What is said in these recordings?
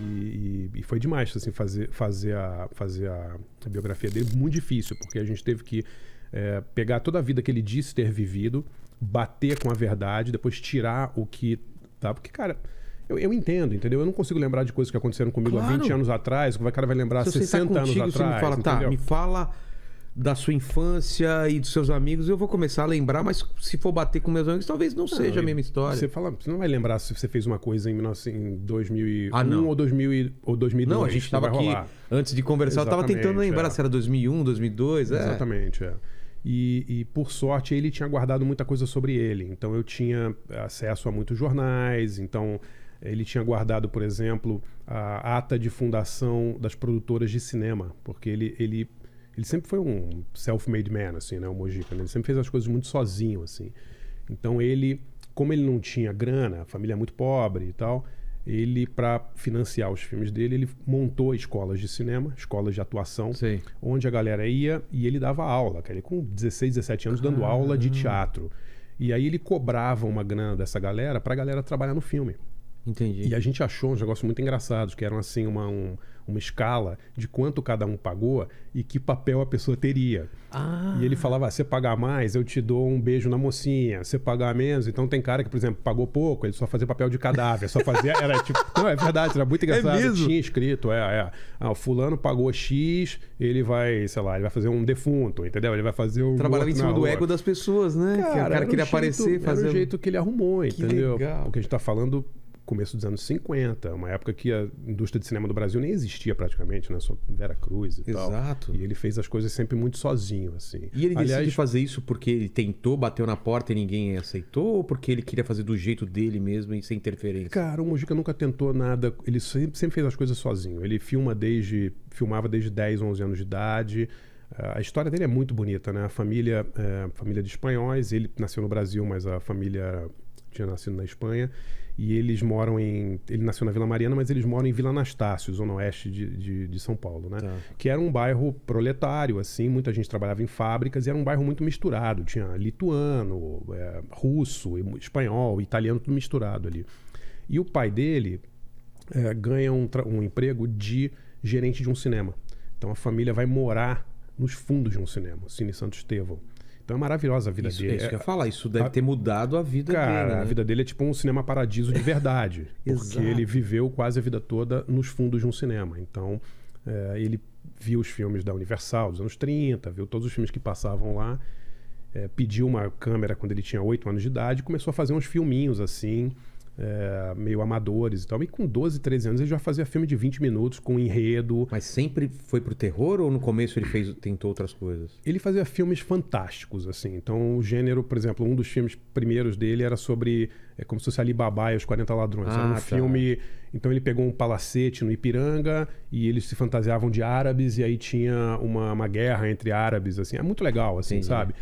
E, e, foi demais, assim, fazer, fazer, a, fazer a, a, biografia dele. Muito difícil, porque a gente teve que é, pegar toda a vida que ele disse ter vivido, bater com a verdade, depois tirar o que... Tá? Porque, cara... Eu, eu, entendo, entendeu? Eu não consigo lembrar de coisas que aconteceram comigo claro. há 20 anos atrás, o cara vai lembrar Se 60 tá contigo, anos atrás. Você me fala, tá, entendeu? tá, me fala da sua infância e dos seus amigos, eu vou começar a lembrar, mas se for bater com meus amigos, talvez não, não seja a mesma história. Você fala, você não vai lembrar se você fez uma coisa em, 2001 ah, não. ou, 2000, ou 2002. Não, a gente estava aqui, antes de conversar, Exatamente, eu estava tentando lembrar é. se era 2001, 2002. É. Exatamente, é. E, e, por sorte ele tinha guardado muita coisa sobre ele. Então eu tinha acesso a muitos jornais. Então ele tinha guardado, por exemplo, a ata de fundação das produtoras de cinema, porque ele, ele ele sempre foi um self-made man, assim, né? O Mojica, né? Ele sempre fez as coisas muito sozinho, assim. Então ele, como ele não tinha grana, a família é muito pobre e tal, ele, para financiar os filmes dele, ele montou escolas de cinema, escolas de atuação, onde a galera ia e ele dava aula, cara. Ele com 16, 17 anos dando aula de teatro. E aí ele cobrava uma grana dessa galera para a galera trabalhar no filme. Entendi. E a gente achou uns negócios muito engraçados, que eram assim, uma, um, uma escala de quanto cada um pagou e que papel a pessoa teria. Ah. E ele falava: ah, se você pagar mais, eu te dou um beijo na mocinha. Se pagar menos, então tem cara que, por exemplo, pagou pouco, ele só fazia papel de cadáver, só fazia. Era tipo. Não, é verdade, era muito é engraçado. É Tinha escrito, é, é. Ah, o fulano pagou X, ele vai, sei lá, ele vai fazer um defunto, entendeu? Ele vai fazer um. Trabalhava em cima do ego das pessoas, né? Cara, que o cara queria um aparecer, fazer. Era o jeito que ele arrumou, que entendeu? Legal. Porque a gente tá falando começo dos anos 50, uma época que a indústria de cinema do Brasil nem existia praticamente, né? Só Vera Cruz e Exato. tal. Exato. E ele fez as coisas sempre muito sozinho, assim. E ele Aliás, decidiu fazer isso porque ele tentou, bateu na porta e ninguém aceitou, ou porque ele queria fazer do jeito dele mesmo e sem interferência? Cara, o Mujica nunca tentou nada, ele sempre, sempre fez as coisas sozinho. Ele filma desde, filmava desde 10, 11 anos de idade, ah, a história dele é muito bonita, né? A família, é, família de espanhóis, ele nasceu no Brasil, mas a família tinha nascido na Espanha. E eles moram em. Ele nasceu na Vila Mariana, mas eles moram em Vila Anastácio, zona oeste de, de, de São Paulo, né? Tá. Que era um bairro proletário, assim, muita gente trabalhava em fábricas e era um bairro muito misturado. Tinha lituano, é, russo, espanhol, italiano, tudo misturado ali. E o pai dele é, ganha um, um emprego de gerente de um cinema. Então a família vai morar nos fundos de um cinema, Cine Santo Estevão. Então é maravilhosa a vida isso, dele. Isso é, que eu ia é, falar, isso deve a, ter mudado a vida cara, dele. Cara, né? a vida dele é tipo um cinema paradiso de verdade. porque ele viveu quase a vida toda nos fundos de um cinema. Então, é, ele viu os filmes da Universal dos anos 30, viu todos os filmes que passavam lá, é, pediu uma câmera quando ele tinha 8 anos de idade, começou a fazer uns filminhos assim, é, meio amadores e tal. E com 12, 13 anos ele já fazia filme de 20 minutos com enredo. Mas sempre foi pro terror ou no começo ele fez, tentou outras coisas? Ele fazia filmes fantásticos, assim. Então o gênero, por exemplo, um dos filmes primeiros dele era sobre. É como se fosse Alibaba e os 40 Ladrões. Ah, era um ah, tá. filme. Então ele pegou um palacete no Ipiranga e eles se fantasiavam de árabes e aí tinha uma, uma guerra entre árabes, assim. É muito legal, assim, sabe?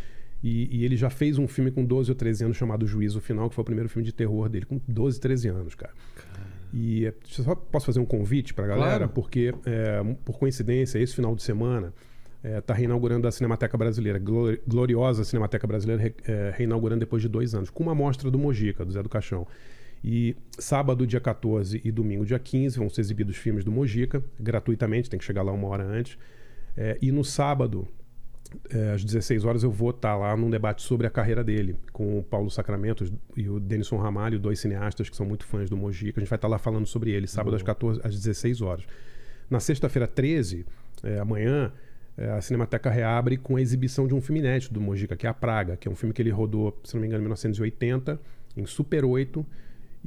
E, e, ele já fez um filme com 12 ou 13 anos chamado Juízo Final, que foi o primeiro filme de terror dele, com 12, 13 anos, cara. cara. E é, só posso fazer um convite pra galera, claro. porque, é, por coincidência, esse final de semana está é, reinaugurando a Cinemateca Brasileira, glor, gloriosa Cinemateca Brasileira, re, é, reinaugurando depois de dois anos, com uma amostra do Mojica, do Zé do Caixão. E sábado, dia 14 e domingo, dia 15, vão ser exibidos filmes do Mojica, gratuitamente, tem que chegar lá uma hora antes. É, e no sábado, é, às 16 horas eu vou estar tá lá num debate sobre a carreira dele, com o Paulo Sacramento e o Denison Ramalho, dois cineastas que são muito fãs do Mojica. A gente vai estar tá lá falando sobre ele, sábado uhum. às, 14, às 16 horas. Na sexta-feira 13, é, amanhã, é, a Cinemateca reabre com a exibição de um filme inédito do Mojica, que é A Praga, que é um filme que ele rodou, se não me engano, em 1980, em Super 8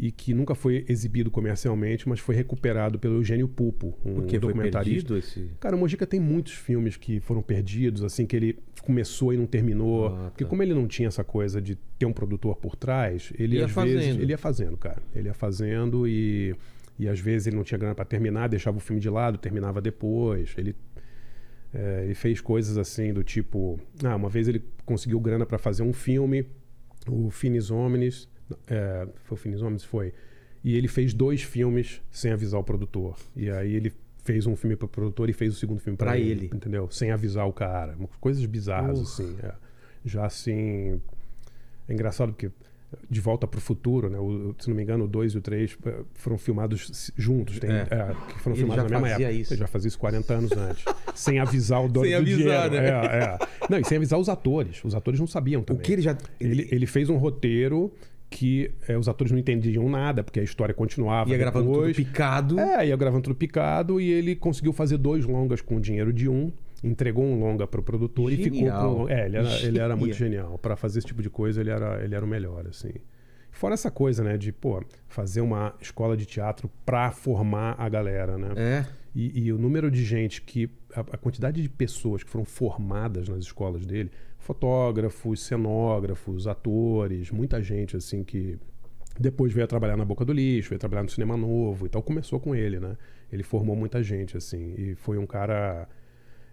e que nunca foi exibido comercialmente, mas foi recuperado pelo Eugênio Pupo, um documentarista. Foi esse... Cara, o Mojica tem muitos filmes que foram perdidos, assim, que ele começou e não terminou. Ah, tá. Porque como ele não tinha essa coisa de ter um produtor por trás, ele ia às fazendo. vezes. Ele ia fazendo, cara. Ele ia fazendo e. E às vezes ele não tinha grana para terminar, deixava o filme de lado, terminava depois. Ele é, ele fez coisas assim do tipo, ah, uma vez ele conseguiu grana para fazer um filme, o Finis Omnis, é, foi o Finis Homens, foi. E ele fez dois filmes sem avisar o produtor. E aí ele fez um filme para o produtor e fez o segundo filme para ele, ele, entendeu? Sem avisar o cara. Coisas bizarras, Ufa. assim. É. Já assim. É engraçado porque de Volta para o Futuro, né? O, se não me engano, o 2 e o 3 é, foram filmados juntos. Tem, é. É, foram ele filmados na mesma época. Isso. Ele já fazia isso 40 anos antes. sem avisar o dono sem do avisar, dinheiro. Né? É, é, não, e sem avisar os atores. Os atores não sabiam também. O que ele já. Ele, ele fez um roteiro que é, os atores não entendiam nada, porque a história continuava. Ia depois. gravando tudo picado. É, ia gravando tudo picado e ele conseguiu fazer dois longas com o dinheiro de um. Entregou um longa para o produtor genial. e ficou com longa. É, ele era, ele era muito genial. Para fazer esse tipo de coisa, ele era, ele era o melhor, assim. Fora essa coisa, né, de, pô, fazer uma escola de teatro para formar a galera, né? É. E, e, o número de gente que. A, a quantidade de pessoas que foram formadas nas escolas dele fotógrafos, cenógrafos, atores, muita gente assim que depois veio a trabalhar na Boca do Lixo, veio trabalhar no Cinema Novo e tal. Começou com ele, né? Ele formou muita gente, assim. E foi um cara...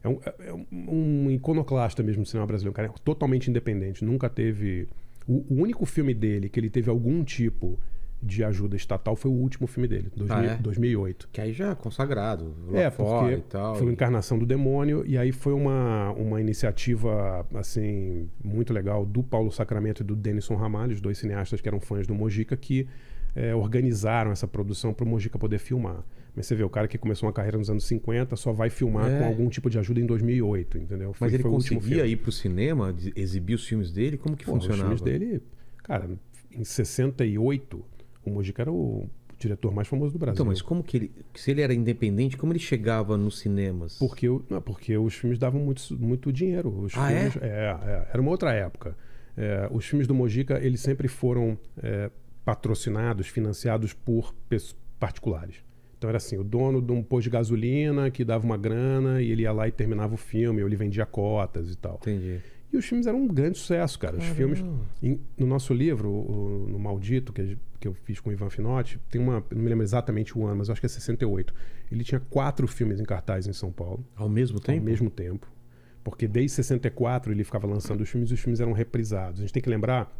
É um, é um iconoclasta mesmo do cinema brasileiro. Um cara totalmente independente. Nunca teve... O, o único filme dele que ele teve algum tipo de ajuda estatal foi o último filme dele, 2000, ah, é? 2008. Que aí já é consagrado, lá é, fora e tal. Foi uma encarnação do demônio e aí foi uma, uma iniciativa assim muito legal do Paulo Sacramento e do Denison Ramalho, os dois cineastas que eram fãs do Mojica que é, organizaram essa produção para o Mojica poder filmar. Mas você vê, o cara que começou uma carreira nos anos 50 só vai filmar é. com algum tipo de ajuda em 2008, entendeu? Foi, Mas ele conseguia ir para o cinema, exibir os filmes dele? Como que Pô, funcionava? Os filmes dele, cara, em 68 o Mojica era o diretor mais famoso do Brasil. Então, mas como que ele. Se ele era independente, como ele chegava nos cinemas? Porque, não, porque os filmes davam muito, muito dinheiro. Os ah, filmes, é? É, é? Era uma outra época. É, os filmes do Mojica, eles sempre foram é, patrocinados, financiados por particulares. Então era assim, o dono de um posto de gasolina que dava uma grana e ele ia lá e terminava o filme, ou ele vendia cotas e tal. Entendi os filmes eram um grande sucesso, cara. Os Caramba. filmes. Em, no nosso livro, o, no Maldito, que, que eu fiz com o Ivan Finotti, tem uma. Não me lembro exatamente o ano, mas acho que é 68. Ele tinha quatro filmes em cartaz em São Paulo. Ao mesmo tempo? Ao mesmo tempo. Porque desde 64 ele ficava lançando os filmes e os filmes eram reprisados. A gente tem que lembrar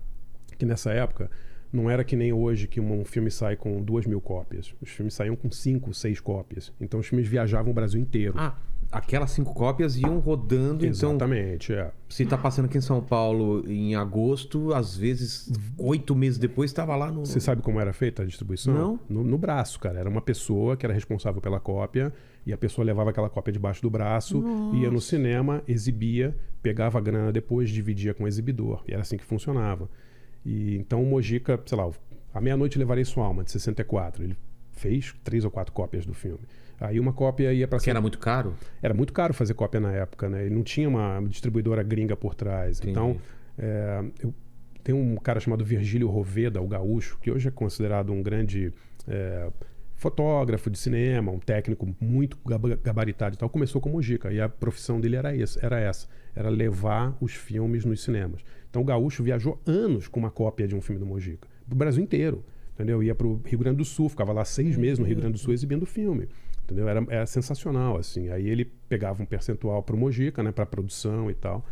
que nessa época não era que nem hoje que um filme sai com duas mil cópias. Os filmes saíam com cinco, seis cópias. Então os filmes viajavam o Brasil inteiro. Ah, aquelas cinco cópias iam rodando. Então, Exatamente, então, é. Se está passando aqui em São Paulo em agosto, às vezes oito meses depois estava lá no. Você sabe como era feita a distribuição? Não. No, no, braço, cara. Era uma pessoa que era responsável pela cópia e a pessoa levava aquela cópia debaixo do braço, Nossa. ia no cinema, exibia, pegava a grana depois, dividia com o exibidor. E era assim que funcionava. E então o Mojica, sei lá, à meia-noite levarei sua alma, de 64. Ele fez três ou quatro cópias do filme. Aí uma cópia ia para... Que era muito caro? Era muito caro fazer cópia na época, né? Ele não tinha uma distribuidora gringa por trás. Entendi. Então, é, eu... tem um cara chamado Virgílio Roveda, o gaúcho, que hoje é considerado um grande... É, fotógrafo de cinema, um técnico muito gabaritado e tal, começou como Mojica E a profissão dele era, esse, era essa, era levar os filmes nos cinemas. Então o Gaúcho viajou anos com uma cópia de um filme do Mojica, do Brasil inteiro. Entendeu? Ia para o Rio Grande do Sul, ficava lá seis meses no Rio Grande do Sul exibindo filme. Entendeu? Era, era sensacional, assim. Aí ele pegava um percentual para o Mojica, né, para produção e tal.